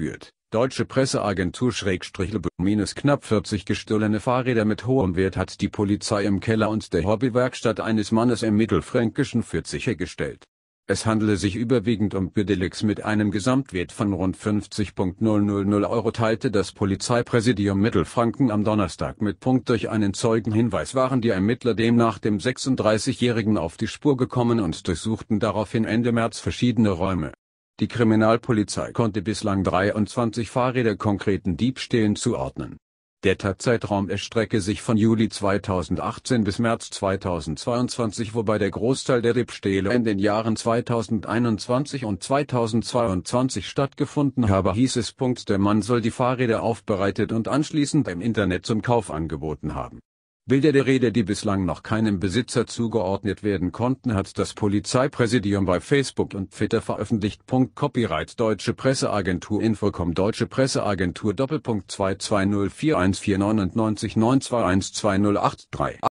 geführt. Deutsche Presseagentur Schrägstrich minus knapp 40 gestohlene Fahrräder mit hohem Wert hat die Polizei im Keller und der Hobbywerkstatt eines Mannes im mittelfränkischen Fürth sichergestellt. Es handele sich überwiegend um Pedelecs mit einem Gesamtwert von rund 50.000 Euro teilte das Polizeipräsidium Mittelfranken am Donnerstag mit. Punkt durch einen Zeugenhinweis waren die Ermittler demnach dem 36-Jährigen auf die Spur gekommen und durchsuchten daraufhin Ende März verschiedene Räume. Die Kriminalpolizei konnte bislang 23 Fahrräder konkreten Diebstählen zuordnen. Der Tatzeitraum erstrecke sich von Juli 2018 bis März 2022, wobei der Großteil der Diebstähle in den Jahren 2021 und 2022 stattgefunden habe, hieß es. Der Mann soll die Fahrräder aufbereitet und anschließend im Internet zum Kauf angeboten haben Bilder der Rede, die bislang noch keinem Besitzer zugeordnet werden konnten, hat das Polizeipräsidium bei Facebook und Twitter veröffentlicht. Copyright Deutsche Presseagentur Infocom Deutsche Presseagentur Doppelpunkt 2204149999212012083